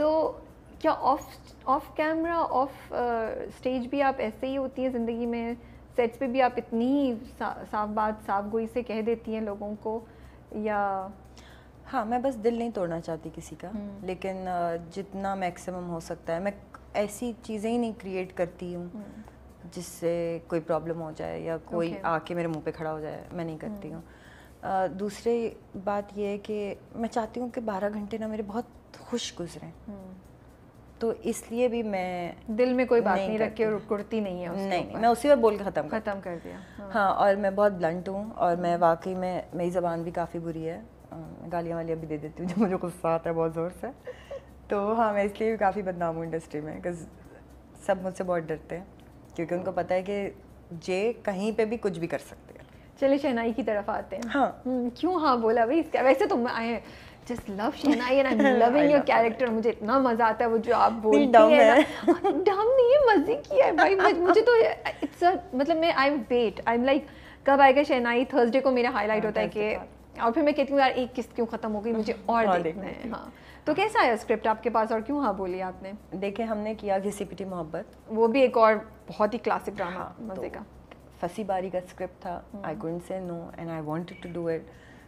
तो क्या off off camera off stage भी आप ऐसे ही होती हैं ज़िंदगी में सेट्स पे भी आप इतनी ही सा, साफ बात साफ गोई से कह देती हैं लोगों को या हाँ मैं बस दिल नहीं तोड़ना चाहती किसी का हम्म। लेकिन uh, जितना मैक्सिमम हो सकता है मैं ऐसी चीज़ें ही नहीं क्रिएट करती हूँ हम्म। जिससे कोई प्रॉब्लम हो जाए या कोई okay. आके मेरे मुंह पे खड़ा हो जाए मैं नहीं करती हम्म। हूँ uh, दूसरी बात यह है कि मैं चाहती हूँ कि बारह घंटे ना मेरे बहुत खुश गुजरें हम्म। तो इसलिए भी मैं दिल में कोई बात नहीं, नहीं रखी और कुर्ती नहीं है नहीं नहीं मैं उसी वक्त बोल ख़त्म ख़त्म कर दिया हाँ।, हाँ और मैं बहुत ब्लंट हूँ और मैं हम्म। वाकई में मेरी ज़बान भी काफ़ी बुरी है गालियाँ वालियाँ भी दे देती हूँ जब मुझे गुस्सा आता है बहुत ज़ोर से तो हाँ मैं इसलिए भी काफ़ी बदनाम हूँ इंडस्ट्री में बिकॉज सब मुझसे बहुत डरते हैं क्योंकि उनको पता है कि जे कहीं पर भी कुछ भी कर सकते हैं चले शहनाई की तरफ आते हैं हाँ हम्म, क्यों हाँ बोला भाई वैसे तो आए just love शेना and I'm loving am loving your character मुझे इतना मजा आता है वो जो आप बोलती है डम नहीं है मजे की है भाई मुझे तो it's a मतलब मैं आई एम I'm like कब आएगा शहनाई थर्सडे को मेरा हाईलाइट होता है कि और फिर मैं कहती हूँ यार एक किस्त क्यों खत्म हो गई मुझे और, देखना है हाँ तो कैसा आया स्क्रिप्ट आपके पास और क्यों हाँ बोली आपने देखे हमने किया घिसी पिटी मोहब्बत वो भी एक और बहुत ही क्लासिक ड्रामा मज़े का फसी बारी का स्क्रिप्ट था आई कुंड से no and I wanted to do it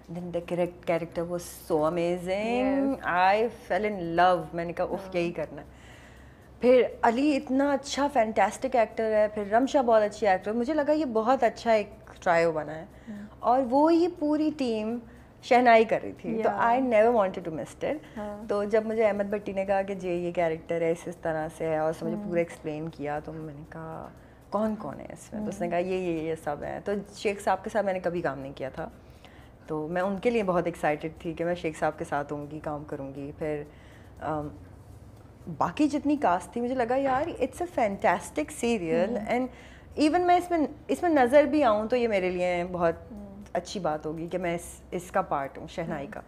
then the character was so amazing. Yes. I fell in love. मैंने कहा उफ यही हाँ। करना है फिर अली इतना अच्छा फैंटेस्टिक एक्टर है फिर रमशा बहुत अच्छी एक्टर है मुझे लगा ये बहुत अच्छा एक ट्रायो बना है हाँ। और वो ही पूरी टीम शहनाई कर रही थी तो yeah. तो I never wanted to miss it तो जब मुझे अहमद भट्टी ने कहा कि जे ये कैरेक्टर है इस इस तरह से है और उसने मुझे पूरा एक्सप्लेन हाँ। किया तो मैंने कहा कौन कौन है इसमें तो उसने कहा ये ये ये सब है तो शेख साहब के साथ मैंने कभी काम नहीं किया था तो मैं उनके लिए बहुत एक्साइटेड थी कि मैं शेख साहब के साथ होंगी काम करूँगी फिर बाकी जितनी कास्ट थी मुझे लगा यार it's a fantastic serial and even मैं इसमें इसमें नज़र भी आऊँ तो ये मेरे लिए बहुत हम्म। अच्छी बात होगी कि मैं इस इसका पार्ट हूँ शहनाई हम्म। का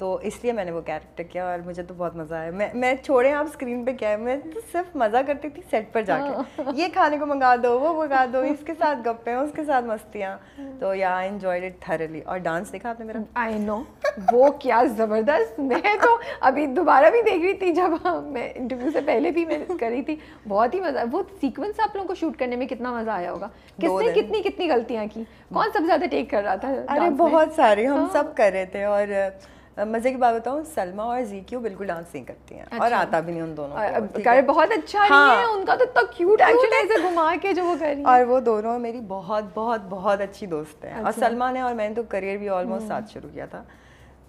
तो इसलिए मैंने वो कैरेक्टर किया और मुझे तो बहुत मज़ा आया मैं मैं छोड़े आप स्क्रीन पे क्या है मैं तो सिर्फ मज़ा करती थी सेट पर जाके हाँ। ये खाने को मंगा दो वो मंगा दो इसके साथ गप्पे उसके साथ मस्तियाँ हाँ। तो yeah I enjoy it thoroughly और डांस देखा आपने मेरा आई नो वो क्या ज़बरदस्त मैं तो अभी दोबारा भी देख रही थी जब मैं इंटरव्यू से पहले भी मैं करी थी बहुत ही मज़ा वो सीक्वेंस आप लोगों को शूट करने में कितना मज़ा आया होगा किसने कितनी कितनी गलतियाँ की कौन सबसे ज़्यादा टेक कर रहा था अरे बहुत सारे हम हाँ। सब कर रहे थे और मज़े की बात बताऊँ सलमा और जी क्यू बिल्कुल डांस नहीं करती हैं अच्छा। और आता भी नहीं उन दोनों को बहुत अच्छा हाँ। नहीं है हाँ। उनका तो इतना क्यूट एक्चुअली ऐसे घुमा के जो वो कर रही और वो दोनों मेरी बहुत बहुत बहुत अच्छी दोस्त हैं और अच्छा। सलमा ने और मैंने तो करियर भी ऑलमोस्ट हम्म। साथ शुरू किया था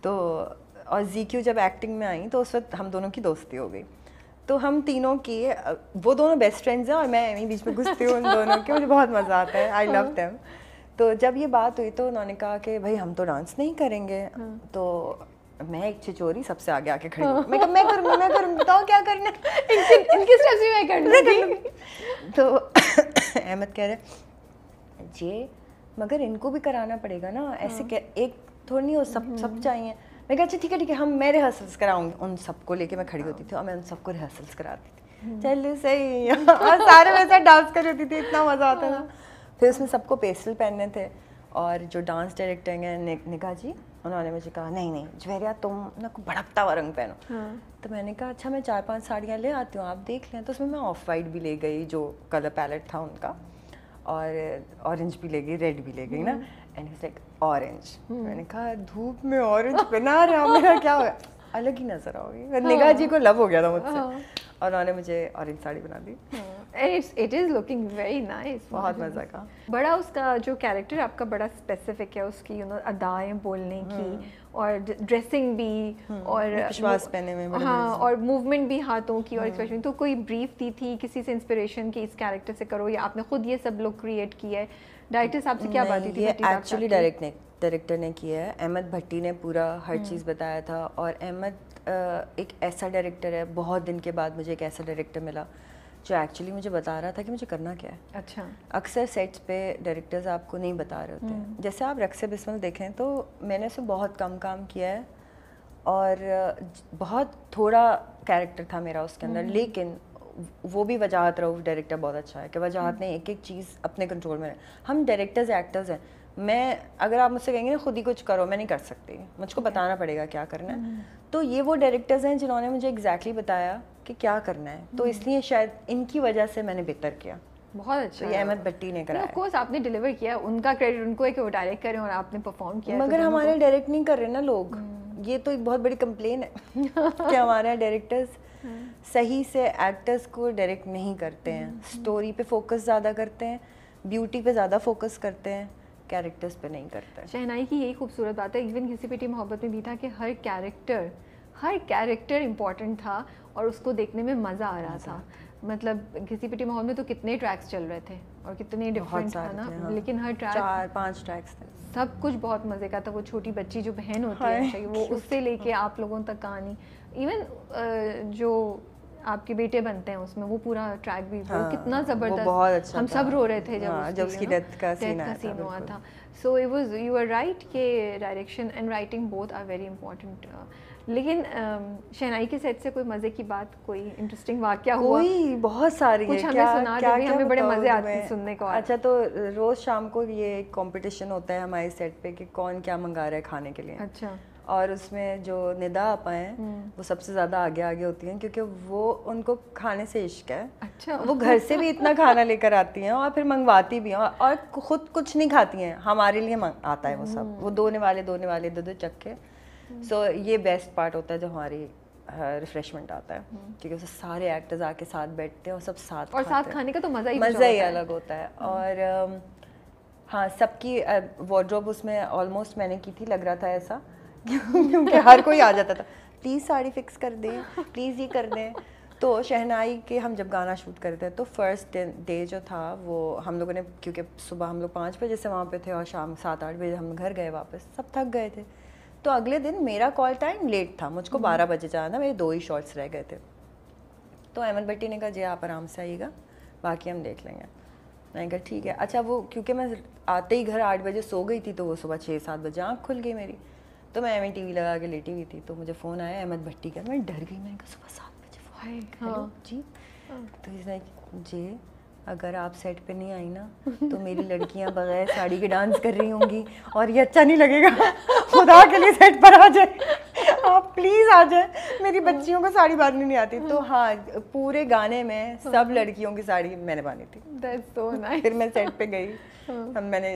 तो और जी क्यू जब एक्टिंग में आई तो उस वक्त हम दोनों की दोस्ती हो गई तो हम तीनों के वो दोनों बेस्ट फ्रेंड्स हैं और मैं इन्हीं बीच में घुसती हूँ उन दोनों के मुझे बहुत मज़ा आता है आई लव देम तो जब ये बात हुई तो उन्होंने कहा कि भाई हम तो डांस नहीं करेंगे हाँ। तो मैं एक छिचोरी सबसे आगे आके खड़ी हूँ मैं मैं करूँगी मैं करूँगी बताओ क्या करना इनके इनके स्टेप्स भी मैं कर लूँगी तो अहमद कह रहे जे मगर इनको भी कराना पड़ेगा ना ऐसे हाँ। कह एक थोड़ी नहीं हो सब सब हम्म। चाहिए मैं कहा अच्छा ठीक है ठीक है हम मैं रिहर्सल्स कराऊंगी उन सबको लेके मैं खड़ी होती थी हाँ। और मैं उन सबको रिहर्सल्स कराती थी हम्म। चल सही और सारे वैसे डांस कर रही थी इतना मज़ा आता था हाँ। फिर उसमें सबको पेस्टल पहनने थे और जो डांस डायरेक्टर हैं नि, निका जी उन्होंने मुझे कहा नहीं नहीं जवेरिया तुम ना को भड़कता हुआ रंग पहनो हाँ. तो मैंने कहा अच्छा मैं चार पांच साड़ियाँ ले आती हूँ आप देख लें तो उसमें मैं ऑफ वाइट भी ले गई जो कलर पैलेट था उनका और ऑरेंज भी ले गई रेड भी ले गई ना एंड इज लाइक ऑरेंज मैंने कहा धूप में ऑरेंज पहना रहा मेरा क्या गया अलग ही नजर आओगी हाँ। निगाह जी को लव हो गया था मुझसे हाँ। और उन्होंने मुझे ऑरेंज साड़ी बना दी it is looking very nice बहुत मज़ा का बड़ा उसका जो कैरेक्टर आपका बड़ा स्पेसिफिक है उसकी यू नो know, अदाएं बोलने की hmm. और ड्रेसिंग भी hmm. और विश्वास पहने में हाँ और मूवमेंट भी हाथों की और एक्सप्रेशन hmm. तो कोई ब्रीफ दी थी किसी से इंस्पिरेशन की इस कैरेक्टर से करो या आपने खुद ये सब लोग क्रिएट किया है डायरेक्टर साहब से क्या बात हुई थी एक्चुअली डायरेक्ट ने डायरेक्टर ने किया है अहमद भट्टी ने पूरा हर चीज़ बताया था और अहमद एक ऐसा डायरेक्टर है बहुत दिन के बाद मुझे एक ऐसा डायरेक्टर मिला जो एक्चुअली मुझे बता रहा था कि मुझे करना क्या है अच्छा अक्सर सेट्स पे डायरेक्टर्स आपको नहीं बता रहे होते हैं हम्म। जैसे आप रक्से बिस्मिल देखें तो मैंने उसे बहुत कम काम किया है और बहुत थोड़ा कैरेक्टर था मेरा उसके अंदर हम्म। लेकिन वो भी वजाहत रहा डायरेक्टर बहुत अच्छा है कि वजाहत हम्म। ने एक एक चीज़ अपने कंट्रोल में हम डायरेक्टर्स एक्टर्स हैं मैं अगर आप मुझसे कहेंगे ना खुद ही कुछ करो मैं नहीं कर सकती मुझको बताना पड़ेगा क्या करना है हम्म। तो ये वो डायरेक्टर्स हैं जिन्होंने मुझे एग्जैक्टली exactly बताया कि क्या करना है तो हम्म। इसलिए शायद इनकी वजह से मैंने बेहतर किया बहुत अच्छा तो ये अहमद भट्टी ने करा कोर्स आपने डिलीवर किया उनका क्रेडिट उनको एक वो डायरेक्ट करें और आपने परफॉर्म किया तो मगर हमारे डायरेक्ट नहीं कर रहे ना लोग हम्म। ये तो एक बहुत बड़ी कंप्लेन है कि हमारे डायरेक्टर्स सही से एक्टर्स को डायरेक्ट नहीं करते हैं स्टोरी पे फोकस ज़्यादा करते हैं ब्यूटी पे ज़्यादा फोकस करते हैं कैरेक्टर्स पे नहीं करता शहनाई की यही खूबसूरत बात है इवन किसी पीटी मोहब्बत में भी था कि हर कैरेक्टर हर कैरेक्टर इम्पॉर्टेंट था और उसको देखने में मज़ा आ रहा था मतलब घिसी पिटी माहौल में तो कितने ट्रैक्स चल रहे थे और कितने डिफरेंट था ना हाँ। लेकिन हर ट्रैक चार पांच ट्रैक्स थे सब कुछ बहुत मज़े का था वो छोटी बच्ची जो बहन होती है हाँ। वो उससे लेके आप लोगों तक कहानी इवन जो आपके बेटे बनते हैं उसमें वो पूरा ट्रैक भी हाँ, कितना ज़बरदस्त बहुत अच्छा हम सब रो रहे थे जब हाँ, जब उसकी डेथ का सीन का सीन हुआ था so it was you are right के direction and writing both are very important लेकिन um, शहनाई के सेट से कोई मज़े की बात कोई इंटरेस्टिंग वाक्य हुआ बहुत सारी कुछ है, हमें क्या, सुना क्या, क्या, हमें बड़े मज़े आते हैं सुनने को अच्छा तो रोज़ शाम को ये कंपटीशन होता है हमारे सेट पे कि कौन क्या मंगा रहा है खाने के लिए अच्छा और उसमें जो निदा आपा हैं हम्म। वो सबसे ज़्यादा आगे आगे होती हैं क्योंकि वो उनको खाने से इश्क है अच्छा वो घर से भी इतना खाना लेकर आती हैं और फिर मंगवाती भी हैं और खुद कुछ नहीं खाती हैं हमारे लिए आता है वो सब वो हम्म। दोने वाले दोने वाले दो दो चक्के सो हम्म। so, ये बेस्ट पार्ट होता है जो हमारी रिफ्रेशमेंट आता है क्योंकि उससे सारे एक्टर्स आके साथ बैठते हैं और सब साथ और साथ खाने का तो मज़ा ही मज़ा ही अलग होता है और हाँ सबकी वार्ड्रोब उसमें ऑलमोस्ट मैंने की थी लग रहा था ऐसा क्योंकि हर कोई आ जाता था प्लीज़ साड़ी फिक्स कर दें प्लीज़ ये कर दें तो शहनाई के हम जब गाना शूट करते हैं तो फर्स्ट डे जो था वो हम लोगों ने क्योंकि सुबह हम लोग पाँच बजे से वहाँ पे थे और शाम सात आठ बजे हम घर गए वापस सब थक गए थे तो अगले दिन मेरा कॉल टाइम लेट था मुझको हम्म। बारह बजे जाना मेरे दो ही शॉर्ट्स रह गए थे तो अहमद भट्टी ने कहा जी आप आराम से आइएगा बाकी हम देख लेंगे मैंने कहा ठीक है अच्छा वो क्योंकि मैं आते ही घर आठ बजे सो गई थी तो वो सुबह छः सात बजे आँख खुल गई मेरी तो मैं एम टीवी लगा के लेटी हुई थी तो मुझे फ़ोन आया अहमद भट्टी का मैं डर गई मैंने कहा सुबह सात बजे oh जी oh. तो इस जे अगर आप सेट पे नहीं आई ना तो मेरी लड़कियां बगैर साड़ी के डांस कर रही होंगी और ये अच्छा नहीं लगेगा खुदा के लिए सेट पर आ जाए प्लीज़ आ जाए मेरी हाँ। बच्चियों को साड़ी बांधनी नहीं आती तो हाँ, हाँ पूरे गाने में हाँ। सब लड़कियों की साड़ी मैंने बांधी थी so nice. फिर मैं सेट पे गई हम मैंने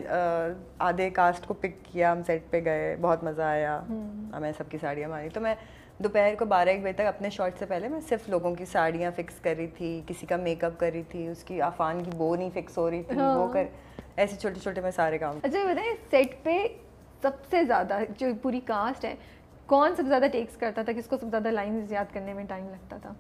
आधे कास्ट को पिक किया हम सेट पे गए बहुत मज़ा आया मैं सबकी साड़ियाँ मानी तो मैं दोपहर को बारह एक बजे तक अपने शॉट से पहले मैं सिर्फ लोगों की साड़ियाँ फिक्स कर रही थी किसी का मेकअप कर रही थी उसकी आफान की बो नहीं फिक्स हो रही थी हाँ। वो कर ऐसे छोटे छोटे मैं सारे काम अच्छा बताए सेट पे सबसे ज़्यादा जो पूरी कास्ट है कौन सबसे ज़्यादा टेक्स करता था किसको सबसे ज़्यादा लाइन याद करने में टाइम लगता था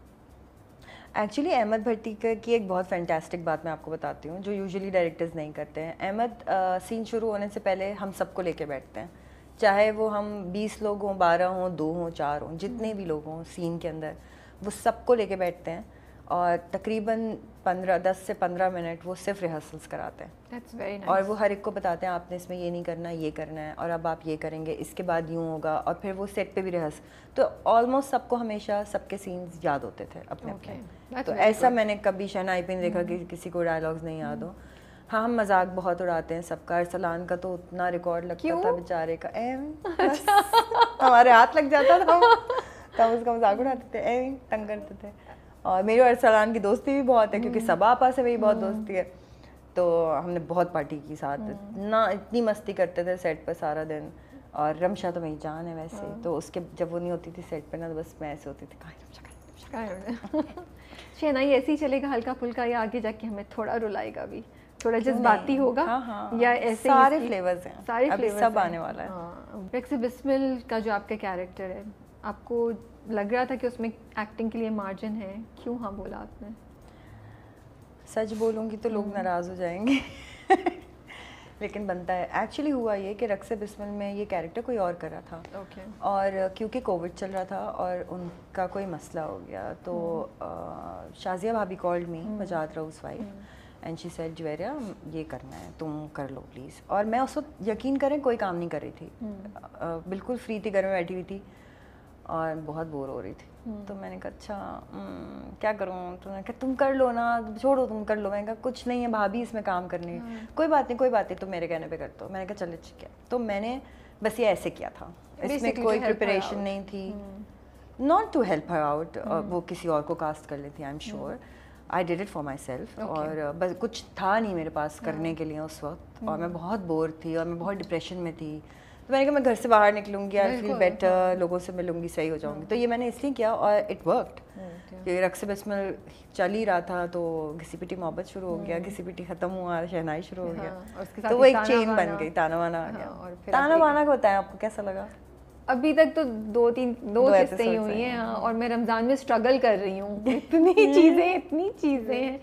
एक्चुअली अहमद भट्टी की एक बहुत फैंटेस्टिक बात मैं आपको बताती हूँ जो यूजुअली डायरेक्टर्स नहीं करते हैं अहमद सीन शुरू होने से पहले हम सबको लेके बैठते हैं चाहे वो हम 20 लोग हों बारह हों दो हों चार हों जितने भी लोग हों सीन के अंदर वो सबको लेके बैठते हैं और तकरीबन पंद्रह दस से पंद्रह मिनट वो सिर्फ रिहर्सल्स कराते हैं That's very nice. और वो हर एक को बताते हैं आपने इसमें ये नहीं करना ये करना है और अब आप ये करेंगे इसके बाद यूँ होगा और फिर वो सेट पे भी रिहर्स तो ऑलमोस्ट सबको हमेशा सबके सीन्स याद होते थे अपने okay. अपने तो ऐसा good. मैंने कभी शहनाई पे नहीं देखा कि mm-hmm. किसी को डायलॉग्स नहीं याद हो mm-hmm. हाँ हम मजाक बहुत उड़ाते हैं सबका अरसलान का तो उतना रिकॉर्ड लगता क्यों? था बेचारे का एम अच्छा। हमारे हाथ लग जाता था हम उसका मजाक उड़ाते थे एम तंग करते थे और मेरी और सलान की दोस्ती भी बहुत है क्योंकि हम्म। सबा आपा से मेरी बहुत हम्म। दोस्ती है तो हमने बहुत पार्टी की साथ हम्म। ना इतनी मस्ती करते थे सेट पर सारा दिन और रमशा तो मेरी जान है वैसे हाँ। तो उसके जब वो नहीं होती थी सेट पर ना तो बस मैं ऐसे होती थी कहाँ रमशा शहना ये ऐसे ही चलेगा हल्का फुल्का या आगे जाके हमें थोड़ा रुलाएगा भी थोड़ा जज्बाती होगा हाँ हाँ। या ऐसे सारे फ्लेवर्स हैं सारे फ्लेवर्स सब आने वाला है हाँ। बिस्मिल का जो आपका कैरेक्टर है आपको लग रहा था कि उसमें एक्टिंग के लिए मार्जिन है क्यों हाँ बोला आपने सच बोलूँगी तो लोग हम्म। नाराज़ हो जाएंगे लेकिन बनता है एक्चुअली हुआ ये कि रक्से बिस्मिल में ये कैरेक्टर कोई और कर रहा था okay. और क्योंकि कोविड चल रहा था और उनका कोई मसला हो गया तो hmm. शाजिया भाभी कॉल्ड मी मजात उस wife and she said Javeria ये करना है तुम कर लो प्लीज़ और मैं उस वक्त यकीन करें कोई काम नहीं कर रही थी hmm. हम्म। आ, बिल्कुल फ्री थी घर में बैठी हुई थी और बहुत बोर हो रही थी हम्म। तो मैंने कहा अच्छा हम्म, क्या करूँ तुमने तो कहा तुम कर लो ना छोड़ो तुम कर लो मैंने कहा कुछ नहीं है भाभी इसमें काम करनी है हम्म। कोई बात नहीं कोई बात नहीं तुम मेरे कहने पे कर दो मैंने कहा चलो ठीक है तो मैंने बस ये ऐसे किया था इसमें कोई प्रिपरेशन नहीं थी not to help her out वो किसी और को कास्ट कर लेती I am sure I did it for myself और बस कुछ था नहीं मेरे पास करने हाँ। के लिए उस वक्त और मैं बहुत बोर थी और मैं बहुत डिप्रेशन में थी तो मैंने कहा मैं घर से बाहर निकलूंगी आई फील बेटर लोगों से मिलूंगी सही हो जाऊंगी तो ये मैंने इसलिए किया और इट वर्कड ये रक्स बसमल चल ही रहा था तो घसी पिटी मोहब्बत शुरू हो गया हम्म। घसी पिटी खत्म हुआ शहनाई शुरू हो हाँ, गया तो वो एक चेन बन गई ताना वाना आ हाँ, गया ताना वाना का बताया आपको कैसा लगा अभी तक तो दो तीन दो किस्तें ही हुई हैं हाँ, और मैं रमज़ान में स्ट्रगल कर रही हूँ इतनी हम्म। चीज़ें इतनी चीज़ें हैं